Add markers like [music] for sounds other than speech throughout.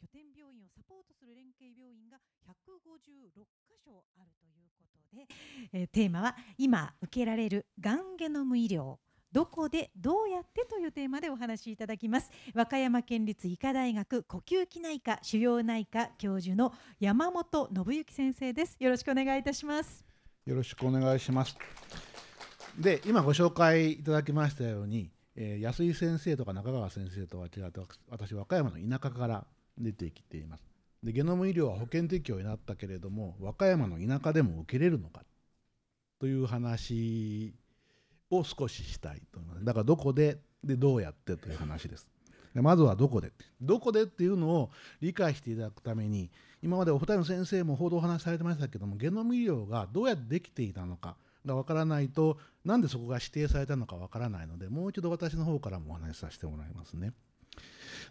拠点病院をサポートする連携病院が156箇所あるということで、えー、テーマは今受けられるがんゲノム医療どこでどうやってというテーマでお話しいただきます和歌山県立医科大学呼吸器内科腫瘍内科教授の山本信之先生ですよろしくお願いいたしますよろしくお願いしますで今ご紹介いただきましたように、えー、安井先生とか中川先生とは違って私和歌山の田舎から出てきていますでゲノム医療は保険適用になったけれども和歌山の田舎でも受けれるのかという話を少ししたいと思いますだからどこででどうやってという話ですでまずはどこでどこでっていうのを理解していただくために今までお二人の先生も報道お話しされてましたけどもゲノム医療がどうやってできていたのかが分からないとなんでそこが指定されたのか分からないのでもう一度私の方からもお話しさせてもらいますね。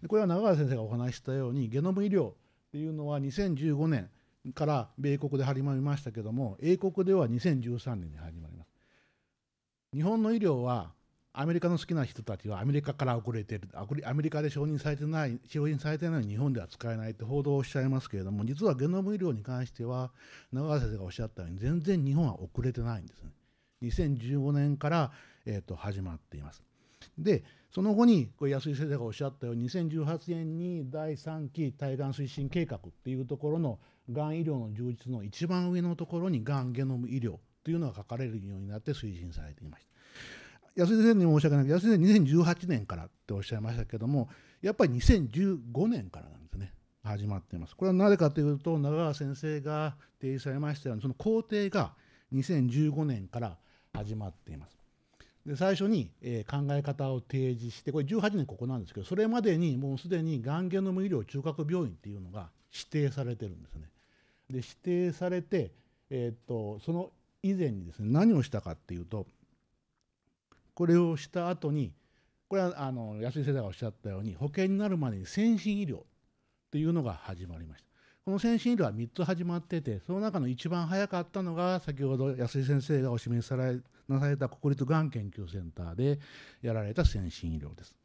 これは永川先生がお話ししたようにゲノム医療っていうのは2015年から米国で始まりましたけども英国では2013年に始まります日本の医療はアメリカの好きな人たちはアメリカから遅れてるアメリカで承認されてない承認されてない日本では使えないって報道をおっしゃいますけれども実はゲノム医療に関しては永川先生がおっしゃったように全然日本は遅れてないんですね2015年から、えーと始まっていますでその後にこれ安井先生がおっしゃったように2018年に第3期対がん推進計画っていうところのがん医療の充実の一番上のところにがんゲノム医療というのが書かれるようになって推進されていました。安井先生に申し訳ないけど安井先生2018年からっておっしゃいましたけどもやっぱり2015年からなんですね始まっています。これはなぜかというと長川先生が提示されましたようにその工程が2015年から始まっています。で最初に、えー、考え方を提示してこれ18年ここなんですけどそれまでにもうすでにがんゲノム医療中核病院っていうのが指定されてるんですね。で指定されて、えー、っとその以前にですね何をしたかっていうとこれをした後にこれはあの安井先生がおっしゃったように保険になるまでに先進医療っていうのが始まりました。この先進医療は3つ始まっててその中の一番早かったのが先ほど安井先生がお示しされなされた国立がん研究センターでやられた先進医療です。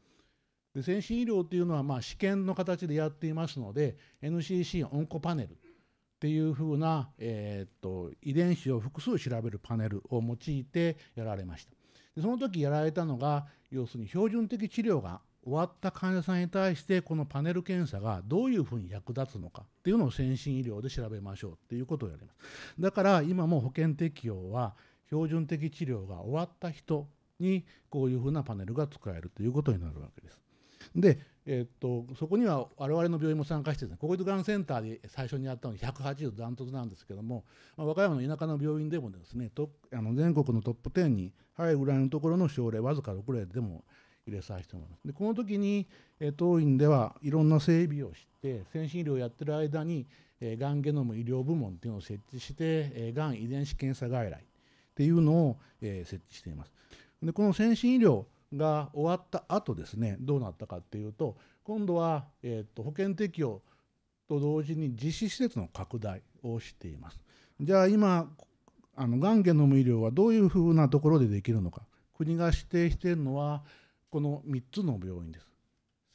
で先進医療っていうのはまあ試験の形でやっていますので NCC オンコパネルっていうふうな、えー、っと遺伝子を複数調べるパネルを用いてやられました。でその時やられたのが要するに標準的治療が終わった患者さんに対してこのパネル検査がどういうふうに役立つのかっていうのを先進医療で調べましょうっていうことをやりますだから今も保険適用は標準的治療が終わった人にこういうふうなパネルが使えるということになるわけです。で、えー、っとそこには我々の病院も参加してですね国立がんセンターで最初にやったの180ダントツなんですけども、まあ、和歌山の田舎の病院でもですねとあの全国のトップ10に入るぐらいのところの症例わずか6例でも入れさせてもらいます。でこの時に、え当院ではいろんな整備をして先進医療をやってる間に、えがんゲノム医療部門っていうのを設置して、えがん遺伝子検査外来っていうのを、え設置しています。でこの先進医療が終わった後ですねどうなったかっていうと今度は、えと、保険適用と同時に実施施設の拡大をしています。じゃあ今あのがんゲノム医療はどういうふうなところでできるのか国が指定しているのはこの3つの病院です。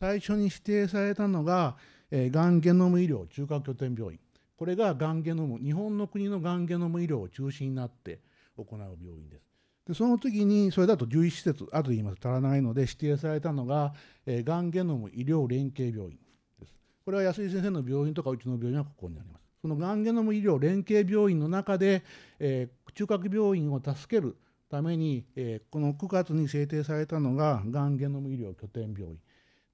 最初に指定されたのが、えー、がんゲノム医療中核拠点病院。これががんゲノム、日本の国のがんゲノム医療を中心になって行う病院です。でその時に、それだと11施設、あと言います足らないので、指定されたのが、えー、がんゲノム医療連携病院です。これは安井先生の病院とか、うちの病院はここにあります。そのがんゲノム医療連携病院の中で、えー、中核病院を助けるために、えー、この9月に制定されたのががんゲノム医療拠点病院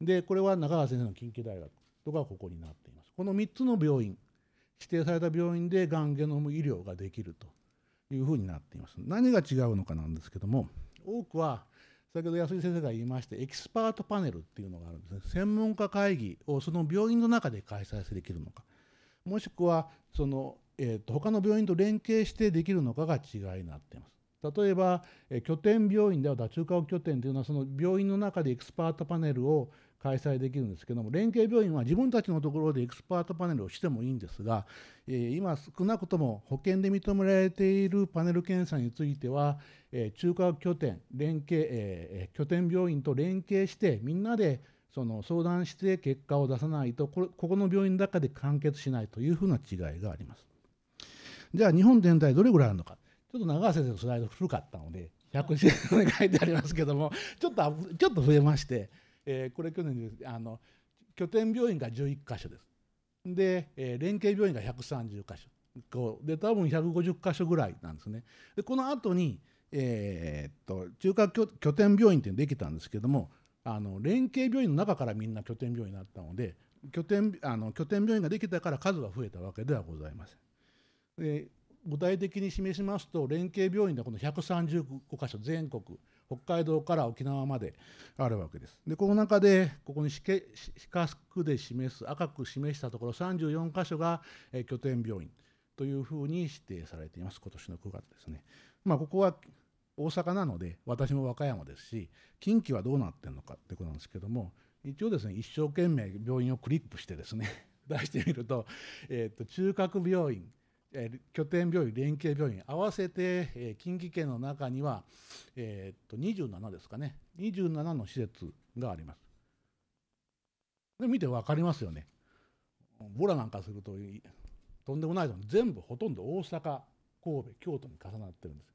でこれは中川先生の近畿大学とかここになっていますこの3つの病院指定された病院でがんゲノム医療ができるというふうになっています何が違うのかなんですけども多くは先ほど安井先生が言いましてエキスパートパネルっていうのがあるんですね専門家会議をその病院の中で開催できるのかもしくはその、えーと他の病院と連携してできるのかが違いになっています例えば拠点病院では中華拠点というのはその病院の中でエキスパートパネルを開催できるんですけども連携病院は自分たちのところでエキスパートパネルをしてもいいんですが、え今少なくとも保険で認められているパネル検査については、え中核拠点連携、え拠点病院と連携してみんなでその相談して結果を出さないとこここの病院の中で完結しないというふうな違いがあります。じゃあ日本全体どれぐらいあるのかちょっと長谷先生のスライド古かったので1 0 0年書いてありますけどもちょっとちょっと増えまして、えー、これ去年あの拠点病院が11箇所です。で、えー、連携病院が130箇所こうで多分150箇所ぐらいなんですね。でこの後に、えー、っと中華拠点病院っていうのできたんですけどもあの連携病院の中からみんな拠点病院になったので拠点あの拠点病院ができたから数は増えたわけではございません。で具体的に示しますと連携病院ではこの135か所全国北海道から沖縄まであるわけです。でこの中でここに四角で示す赤く示したところ34か所が拠点病院というふうに指定されています今年の9月ですね。まあ、ここは大阪なので私も和歌山ですし近畿はどうなってるのかってことなんですけども一応ですね一生懸命病院をクリップしてですね [laughs] 出してみると,、えー、と中核病院えー、拠点病院、連携病院、合わせて、えー、近畿圏の中には、えー、っと27ですかね、27の施設があります。で見て分かりますよね。ボラなんかするととんでもないの全部ほとんど大阪、神戸、京都に重なってるんです。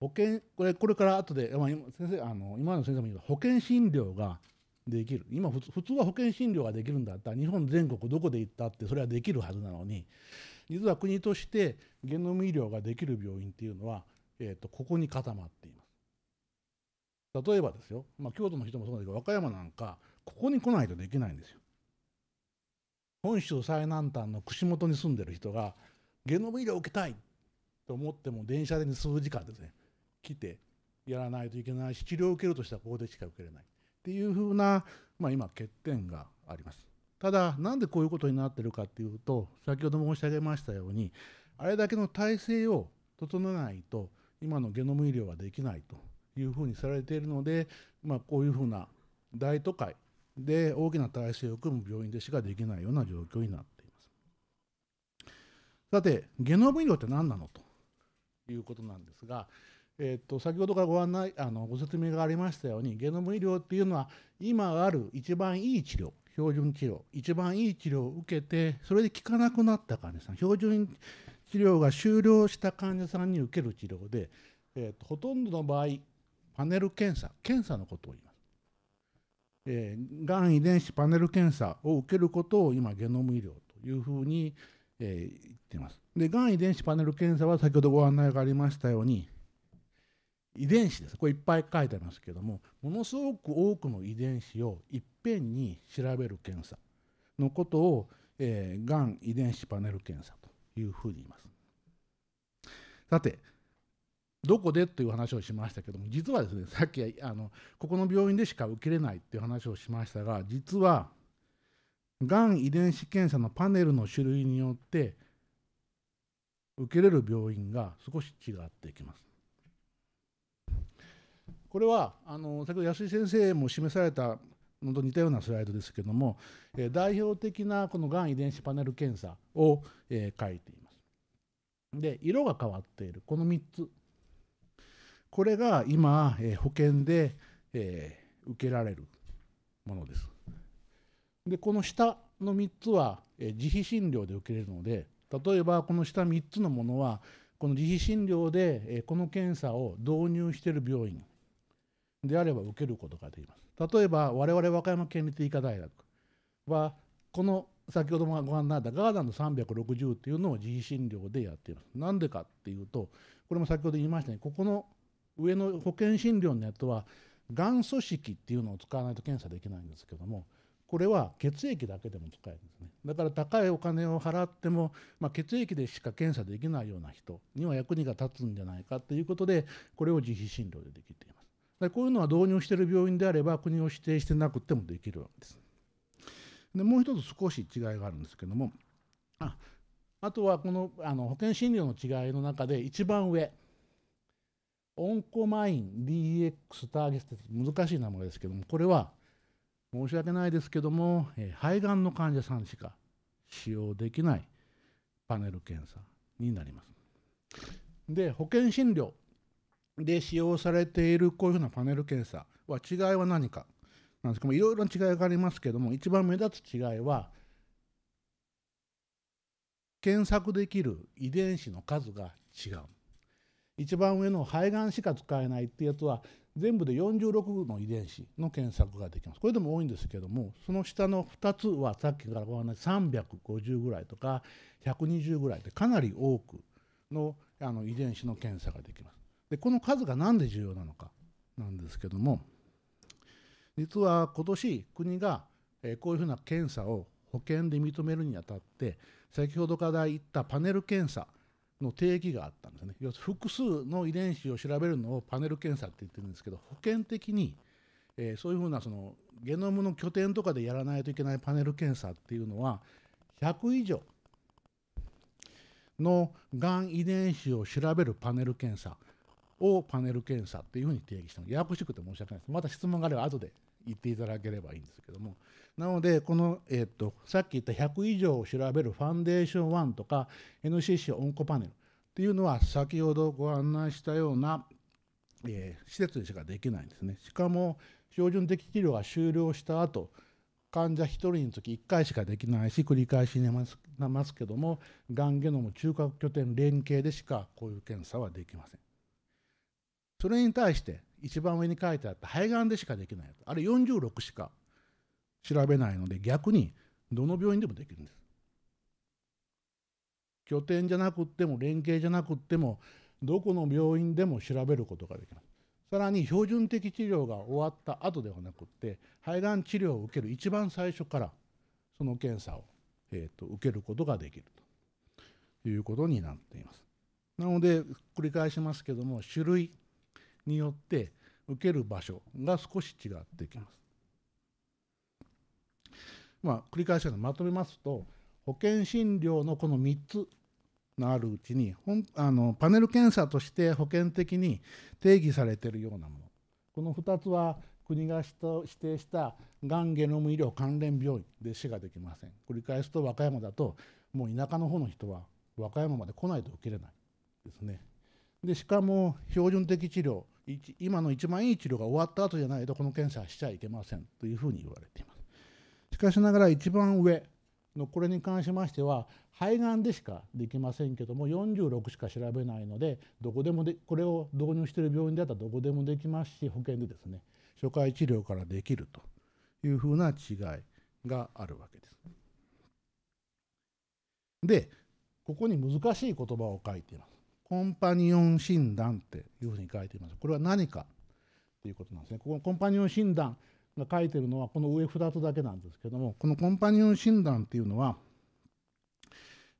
保険これこれから後で、まあ、先生あの今の先生も言うと保険診療ができる今普通は保険診療ができるんだったら日本全国どこで行ったってそれはできるはずなのに実は国としてゲノム医療ができる病院っていうのは、えーと、とここに固まっています。例えばですよ、まあ、京都の人もそうだけど和歌山なんかここに来ないとできないんですよ。本州最南端の串本に住んでる人がゲノム医療を受けたいと思っても電車で数時間ですね来てやらないといけないし治療を受けるとしたらここでしか受けれないっていうふうな、まあ、今欠点があります。ただなんでこういうことになってるかっていうと先ほど申し上げましたようにあれだけの体制を整えないと今のゲノム医療はできないというふうにされているので、まあ、こういうふうな大都会で大きな体制を組む病院でしかできないような状況になっています。さてゲノム医療って何なのということなんですが、えっと先ほどからご案内あのご説明がありましたようにゲノム医療っていうのは今ある一番いい治療標準治療一番いい治療を受けてそれで効かなくなった患者さん標準治療が終了した患者さんに受ける治療で、えーと、ほとんどの場合パネル検査検査のことを言います。えがん遺伝子パネル検査を受けることを今ゲノム医療というふうに、え言っています。でがん遺伝子パネル検査は先ほどご案内がありましたように遺伝子ですこれいっぱい書いてありますけどもものすごく多くの遺伝子をいっぺんに調べる検査のことを、えー、がん遺伝子パネル検査というふうに言います。さてどこでという話をしましたけども実はですねさっきあのここの病院でしか受けれないっていう話をしましたが実はがん遺伝子検査のパネルの種類によって受けれる病院が少し違ってきます。これはあの先ほど安井先生も示されたのと似たようなスライドですけども、え代表的なこのがん遺伝子パネル検査を、え書いています。で色が変わっているこの3つこれが今、え保険で、え受けられるものです。でこの下の3つは、え自費診療で受けれるので例えばこの下3つのものはこの自費診療で、えこの検査を導入している病院であれば受けることができます。例えば我々和歌山県立医科大学はこの先ほどもご案内したガーダンの360っていうのを自費診療でやっています。なんでかっていうとこれも先ほど言いましたねここの上の保険診療のやつはがん組織っていうのを使わないと検査できないんですけどもこれは血液だけでも使えるんですねだから高いお金を払っても、まあ、血液でしか検査できないような人には役に立つんじゃないかということでこれを自費診療でできています。でこういうのは導入している病院であれば国を指定してなくてもできるわけです。でもう一つ少し違いがあるんですけどもああとはこのあの保険診療の違いの中で一番上オンコマイン DX ターゲット難しい名前ですけどもこれは申し訳ないですけども、え肺がんの患者さんしか使用できないパネル検査になります。で保険診療で使用されているこういうふうなパネル検査は違いは何かなんですけどもいろいろな違いがありますけども一番目立つ違いは検索できる遺伝子の数が違う一番上の肺がんしか使えないってやつは全部で46の遺伝子の検索ができますこれでも多いんですけどもその下の2つはさっきから案内350ぐらいとか120ぐらいでかなり多くのあの遺伝子の検査ができますでこの数が何で重要なのかなんですけども実は今年国がこういうふうな検査を保険で認めるにあたって先ほどから言ったパネル検査の定義があったんですね要するに複数の遺伝子を調べるのをパネル検査って言ってるんですけど保険的にえそういうふうなそのゲノムの拠点とかでやらないといけないパネル検査っていうのは100以上のがん遺伝子を調べるパネル検査をパネル検査っていうふうに定義してもややこしくて申し訳ないですまた質問があれば後で言っていただければいいんですけどもなのでこの、えー、っとさっき言った100以上を調べるファンデーション1とか NCC オンコパネルっていうのは先ほどご案内したような、えー、施設でしかできないんですねしかも標準的治療が終了した後患者1人につき1回しかできないし繰り返しになりますけどもがんゲノム中核拠点連携でしかこういう検査はできません。それに対して一番上に書いてあった肺がんでしかできないあれ46しか調べないので逆にどの病院でもできるんです拠点じゃなくっても連携じゃなくってもどこの病院でも調べることができますさらに標準的治療が終わった後ではなくって肺がん治療を受ける一番最初からその検査を、えーと、と受けることができるということになっていますなので繰り返しますけども種類によって受ける場所が少し違ってきます。まあ、繰り返しまとめますと保険診療のこの3つのあるうちにあのパネル検査として保険的に定義されているようなものこの2つは国が指定したがんゲノム医療関連病院でしかできません繰り返すと和歌山だともう田舎の方の人は和歌山まで来ないと受けれないですねでしかも標準的治療今の番万い治療が終わった後じゃないとこの検査はしちゃいけませんというふうに言われていますしかしながら一番上のこれに関しましては肺がんでしかできませんけども46しか調べないのでどこでもでこれを導入している病院であったらどこでもできますし保険でですね初回治療からできるというふうな違いがあるわけです。でここに難しい言葉を書いています。コンパニオン診断っていうふうに書いています。これは何かということなんですね。ここのコンパニオン診断が書いてるのはこの上2つだけなんですけどもこのコンパニオン診断っていうのは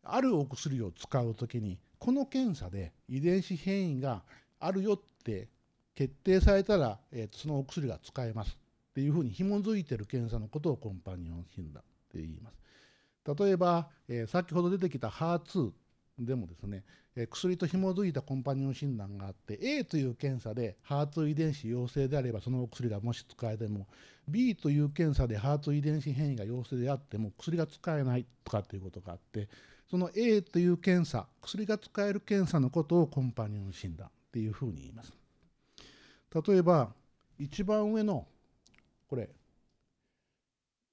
あるお薬を使うときにこの検査で遺伝子変異があるよって決定されたら、えー、とそのお薬が使えますっていうふうに紐づいてる検査のことをコンパニオン診断って言います。例えば、えー、先ほど出てきた HER2 でもですね、薬と紐づいたコンパニオン診断があって、A という検査でハート遺伝子陽性であればそのお薬がもし使えても、B という検査でハート遺伝子変異が陽性であっても薬が使えないとかっていうことがあって、その A という検査、薬が使える検査のことをコンパニオン診断っていうふうに言います。例えば、一番上の、これ、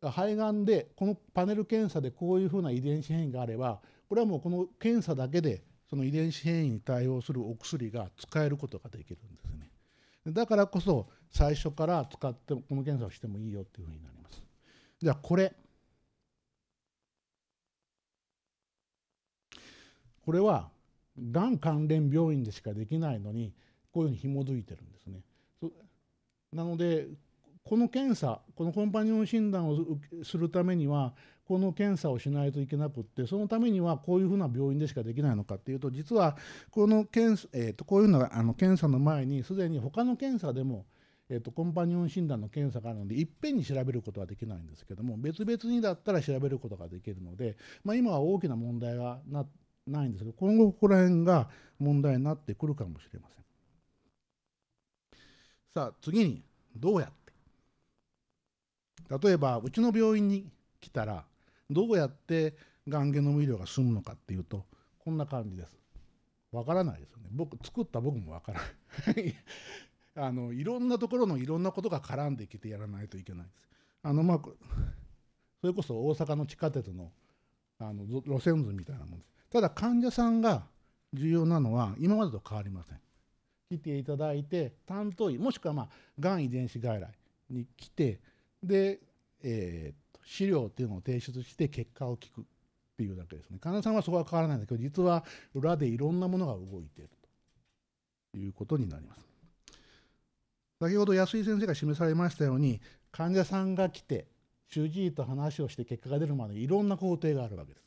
肺がんでこのパネル検査でこういうふうな遺伝子変異があればこれはもうこの検査だけでその遺伝子変異に対応するお薬が使えることができるんですねだからこそ最初から使ってこの検査をしてもいいよっていうふうになりますじゃあこれこれはがん関連病院でしかできないのにこういうふうに紐づいてるんですねなのでこの検査このコンパニオン診断をするためにはこの検査をしないといけなくってそのためにはこういうふうな病院でしかできないのかっていうと実はこの検査、えー、とこういうふうなあの検査の前にすでに他の検査でもえーと、コンパニオン診断の検査があるのでいっぺんに調べることはできないんですけども別々にだったら調べることができるので、まあ、今は大きな問題はなないんですけど今後ここら辺が問題になってくるかもしれません。さあ次にどうやって例えばうちの病院に来たらどうやってがんゲノム医療が進むのかっていうとこんな感じです。わからないですよね。僕作った僕もわからない [laughs] あのいろんなところのいろんなことが絡んできてやらないといけないです。あのまあそれこそ大阪の地下鉄のあの路線図みたいなもんです。ただ患者さんが重要なのは今までと変わりません。来ていただいて担当医もしくはまあがん遺伝子外来に来てで、えー、資料っていうのを提出して結果を聞くっていうだけですね。患者さんはそこは変わらないんだけど、実は裏でいろんなものが動いているということになります。先ほど安井先生が示されましたように、患者さんが来て、主治医と話をして結果が出るまでいろんな工程があるわけで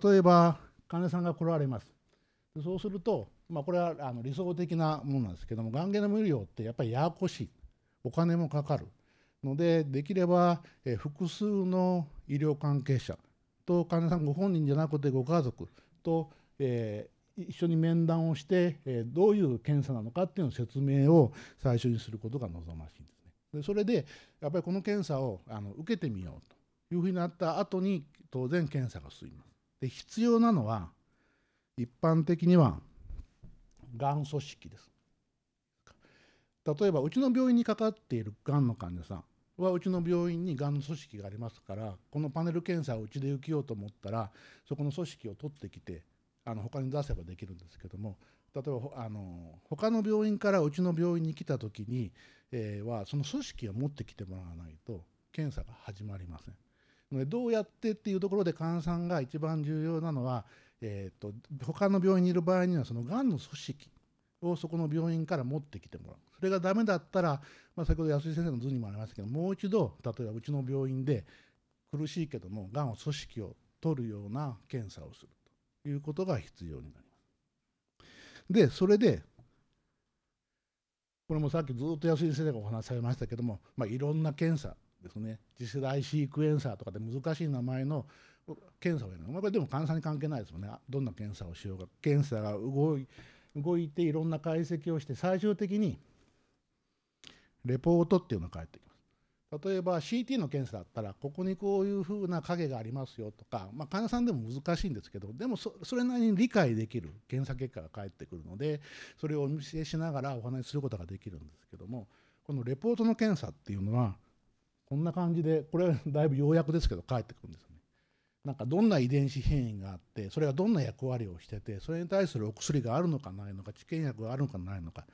す。例えば、患者さんが来られます。そうすると、まあ、これはあの理想的なものなんですけども、がんの無料ってやっぱりややこしい。お金もかかる。のでできれば、え複数の医療関係者と患者さんご本人じゃなくてご家族と、えー、一緒に面談をして、えどういう検査なのかっていうのを説明を最初にすることが望ましいんですね。でそれでやっぱりこの検査をあの受けてみようというふうになった後に当然検査が進みます。で必要なのは一般的にはがん組織です。例えばうちの病院にかかっているがんの患者さんはうちの病院にがんの組織がありますからこのパネル検査をうちで受けようと思ったらそこの組織を取ってきてあの他に出せばできるんですけども例えばあの他の病院からうちの病院に来た時に、えー、はその組織を持ってきてもらわないと検査が始まりません。でどうやってっていうところで患者さんが一番重要なのは、えーと、と他の病院にいる場合にはそのがんの組織をそこの病院から持ってきてもらう。それがダメだったら、まあ、先ほど安井先生の図にもありましたけどもう一度例えばうちの病院で苦しいけどもがんを組織を取るような検査をするということが必要になります。でそれでこれもさっきずっと安井先生がお話しされましたけども、まあ、いろんな検査ですね次世代シークエンサーとかで難しい名前の検査をやるの、まこれでも患者さんに関係ないですもんねどんな検査をしようか検査が動い動いていろんな解析をして最終的にレポートっていうのが返ってきます。例えば CT の検査だったらここにこういうふうな影がありますよとか、まあ、患者さんでも難しいんですけどでもそれなりに理解できる検査結果が返ってくるのでそれをお見せしながらお話しすることができるんですけどもこのレポートの検査っていうのはこんな感じでこれはだいぶ要約ですけど返ってくるんですよね。なんかどんな遺伝子変異があってそれがどんな役割をしててそれに対するお薬があるのかないのか治験薬があるのかないのかっ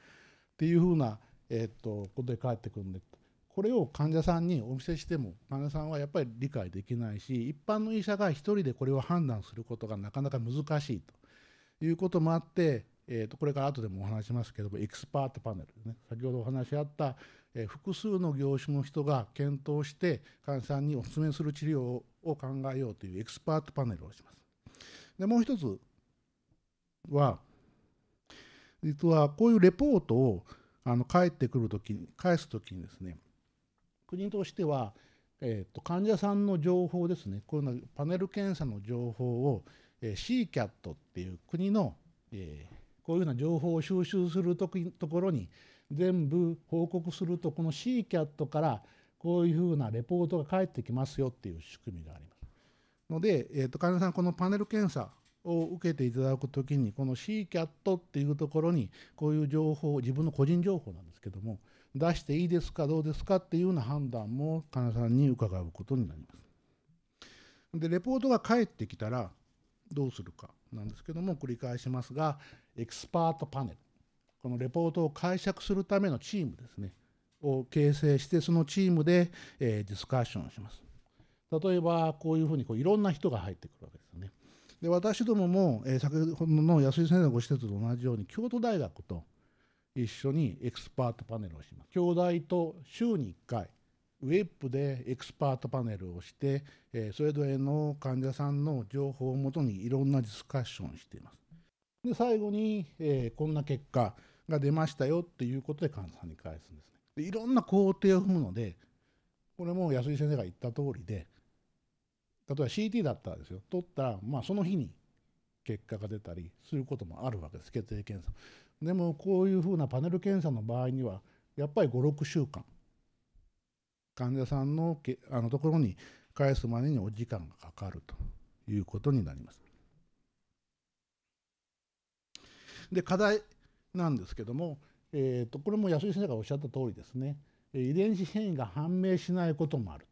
ていうふうなえー、っとここで帰ってくるんでこれを患者さんにお見せしても患者さんはやっぱり理解できないし一般の医者が1人でこれを判断することがなかなか難しいということもあって、えー、とこれから後でもお話しますけどもエクスパートパネル、ね、先ほどお話しあった、えー、複数の業種の人が検討して患者さんにお勧めする治療を考えようというエクスパートパネルをします。でもう一つは実はこういうレポートをあの帰ってくる時に返す時にですね国としては、えーと、患者さんの情報ですねこういうパネル検査の情報を、えー、CCAT っていう国の、えー、こういうふうな情報を収集するとところに全部報告するとこの CCAT からこういうふうなレポートが返ってきますよっていう仕組みがあります。ので、えーと患者さんこのパネル検査を受けていただくきにこの CCAT っていうところにこういう情報自分の個人情報なんですけども出していいですかどうですかっていうような判断も患者さんに伺うことになります。でレポートが返ってきたらどうするかなんですけども繰り返しますがエキスパートパネルこのレポートを解釈するためのチームですねを形成してそのチームで、えディスカッションをします。例えばこういうふうにこういろんな人が入ってくるわけですよね。で私どもも、えー、先ほどの安井先生のご施設と同じように京都大学と一緒にエクスパートパネルをします京大と週に1回ウェブでエクスパートパネルをして、えー、それぞれの患者さんの情報をもとにいろんなディスカッションをしていますで最後に、えー、こんな結果が出ましたよっていうことで患者さんに返すんですねでいろんな工程を踏むのでこれも安井先生が言った通りで例えば CT だったらですよ取ったら、まあ、その日に結果が出たりすることもあるわけです血液検査でもこういうふうなパネル検査の場合にはやっぱり56週間患者さんのけあのところに返すまでにお時間がかかるということになります。で課題なんですけども、えーと、とこれも安井先生がおっしゃった通りですね遺伝子変異が判明しないこともある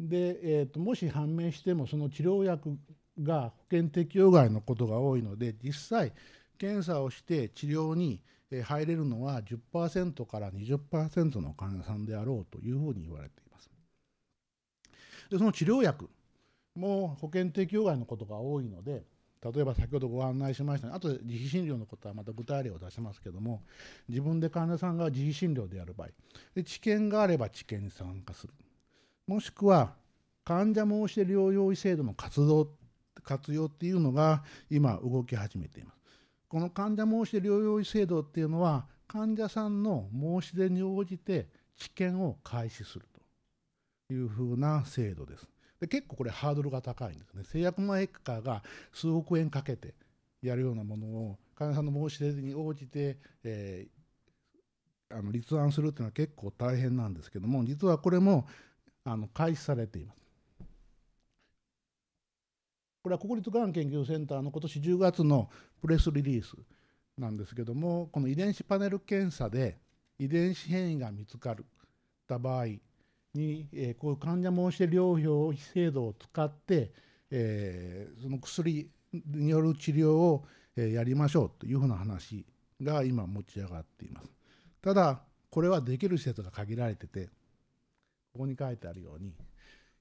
で、えーと、もし判明してもその治療薬が保険適用外のことが多いので実際検査をして治療に入れるのは10%から20%の患者さんであろうというふうに言われています。でその治療薬も保険適用外のことが多いので例えば先ほどご案内しましたあと自費診療のことはまた具体例を出しますけども自分で患者さんが自費診療でやる場合で治験があれば治験に参加するもしくは患者申し出療養医制度の活動活用っていうのが今動き始めています。この患者申し出療養医制度っていうのは患者さんの申し出に応じて治験を開始するというふうな制度です。で結構これハードルが高いんですね。製薬メーカーが数億円かけてやるようなものを患者さんの申し出に応じて、えー、あの立案するっていうのは結構大変なんですけども実はこれもあの開始されています。これは国立がん研究センターの今年10月のプレスリリースなんですけどもこの遺伝子パネル検査で遺伝子変異が見つかった場合に、えこういう患者申し出療法制度を使って、えその薬による治療を、えやりましょうというふうな話が今持ち上がっています。ただこれはできる施設が限られててここに書いてあるように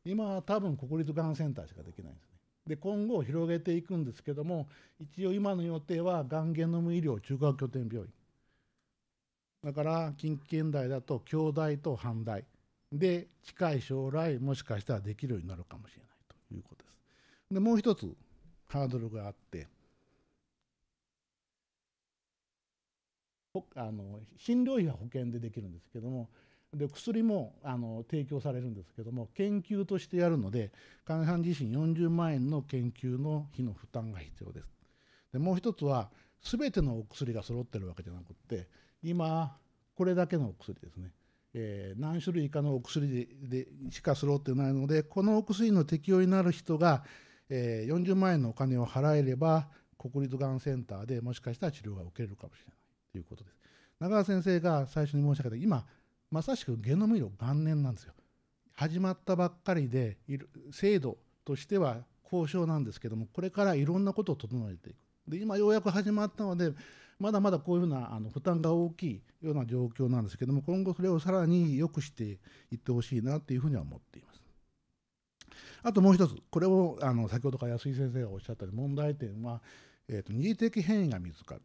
今は多分国立がんセンターしかできないんですね。で今後広げていくんですけども一応今の予定はがんゲノム医療中核拠点病院だから近畿圏代だと京大と阪大で近い将来もしかしたらできるようになるかもしれないということです。でもう一つハードルがあってあの診療費は保険でできるんですけどもで薬もあの提供されるんですけども研究としてやるので患者さん自身40万円の研究の費の負担が必要ですでもう一つは全てのお薬が揃ってるわけじゃなくって今これだけのお薬ですね、えー、何種類かのお薬でしか揃ってないのでこのお薬の適用になる人が、えー、40万円のお金を払えれば国立がんセンターでもしかしたら治療が受けるかもしれないということです。長谷先生が最初に申し上げた今まさしくゲノム医療元年なんですよ。始まったばっかりで制度としては交渉なんですけどもこれからいろんなことを整えていく。で今ようやく始まったのでまだまだこういうふうなあの負担が大きいような状況なんですけども今後それをさらに良くしていってほしいなというふうには思っています。あともう一つこれをあの先ほどから安井先生がおっしゃったように問題点は、えーと、二次的変異が見つかる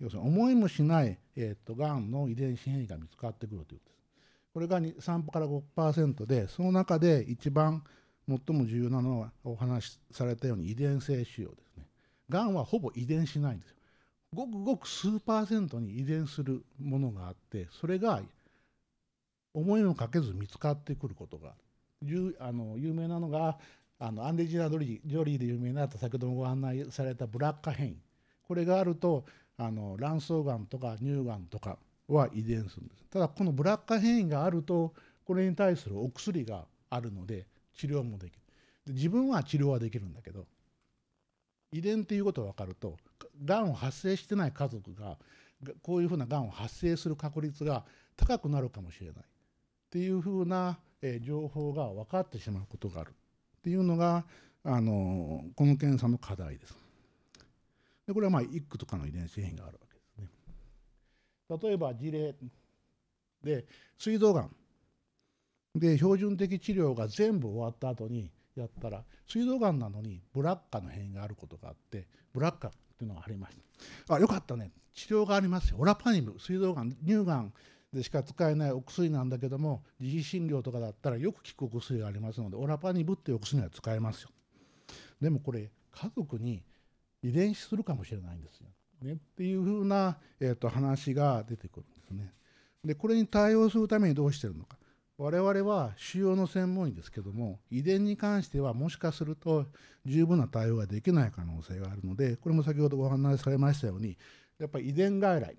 要するに思いもしない、えーと、とがんの遺伝子変異が見つかってくるということです。これが3から5%でその中で一番最も重要なのはお話しされたように遺伝性腫瘍ですねがんはほぼ遺伝しないんですよごくごく数パーセントに遺伝するものがあってそれが思いもかけず見つかってくることがあの有名なのがあのアンデジナ・ドリジョリーで有名になった先ほどもご案内されたブラッカ変異これがあるとあの卵巣がんとか乳がんとかは遺伝するんですただこのブラッカ変異があるとこれに対するお薬があるので治療もできるで自分は治療はできるんだけど遺伝っていうことが分かるとがんを発生してない家族がこういうふうながんを発生する確率が高くなるかもしれないっていうふうな情報が分かってしまうことがあるっていうのがあのこの検査の課題です。でこれはまあ一句とかの遺伝子変異があるわけ例えば事例で膵臓がんで標準的治療が全部終わった後にやったら膵臓がんなのにブラッカの変異があることがあってブラッカっていうのがありましたあよかったね治療がありますよオラパニブ膵臓がん乳がんでしか使えないお薬なんだけども自費診療とかだったらよく効くお薬がありますのでオラパニブっていうお薬は使えますよでもこれ家族に遺伝子するかもしれないんですよね、っていうふうな、えー、と話が出てくるんですね。でこれに対応するためにどうしてるのか。我々は腫瘍の専門医ですけども遺伝に関してはもしかすると十分な対応ができない可能性があるのでこれも先ほどご案内されましたようにやっぱり遺伝外来っ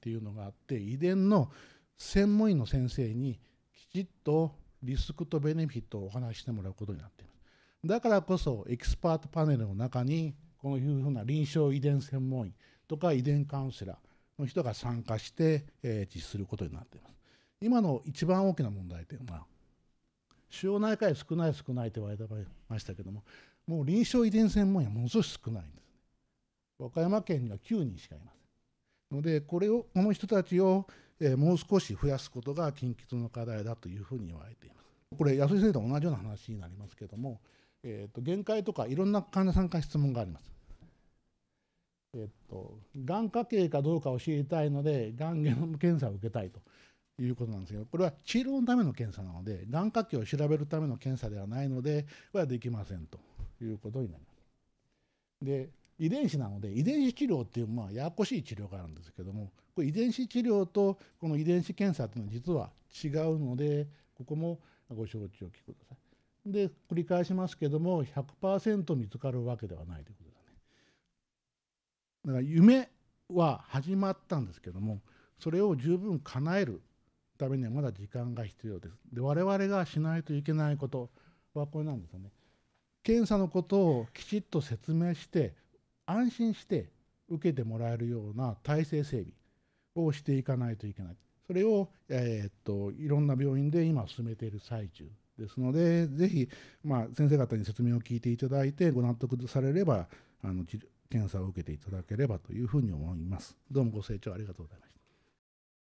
ていうのがあって遺伝の専門医の先生にきちっとリスクとベネフィットをお話してもらうことになっていますだからこそエキスパートパネルの中にこういうふうな臨床遺伝専門医とか遺伝カウンセラーの人が参加して、え実施することになっています。今の一番大きな問題点は腫瘍内科医少ない少ないと言われてましたけどももう臨床遺伝専門医はものすごく少ないんです、ね、和歌山県には9人しかいませんのでこれをこの人たちを、えもう少し増やすことが近畿の課題だというふうに言われていますこれ安井先生と同じような話になりますけども、えーと限界とかいろんな患者さんから質問がありますえっと、がん家系かどうかを知りたいのでがんゲノム検査を受けたいということなんですけどこれは治療のための検査なのでがん家系を調べるための検査ではないのでこれはできませんということになります。で遺伝子なので遺伝子治療っていうまあややこしい治療があるんですけどもこれ遺伝子治療とこの遺伝子検査っていうのは実は違うのでここもご承知おきください。で繰り返しますけども100%見つかるわけではないということだから夢は始まったんですけどもそれを十分叶えるためにはまだ時間が必要です。で我々がしないといけないことはこれなんですよね。検査のことをきちっと説明して安心して受けてもらえるような体制整備をしていかないといけない。それを、えー、っといろんな病院で今進めている最中ですので、ぜひ、まあ、先生方に説明を聞いていただいて、ご納得されれば、あの検査を受けていただければというふうに思います。どうもご清聴ありがとうございました。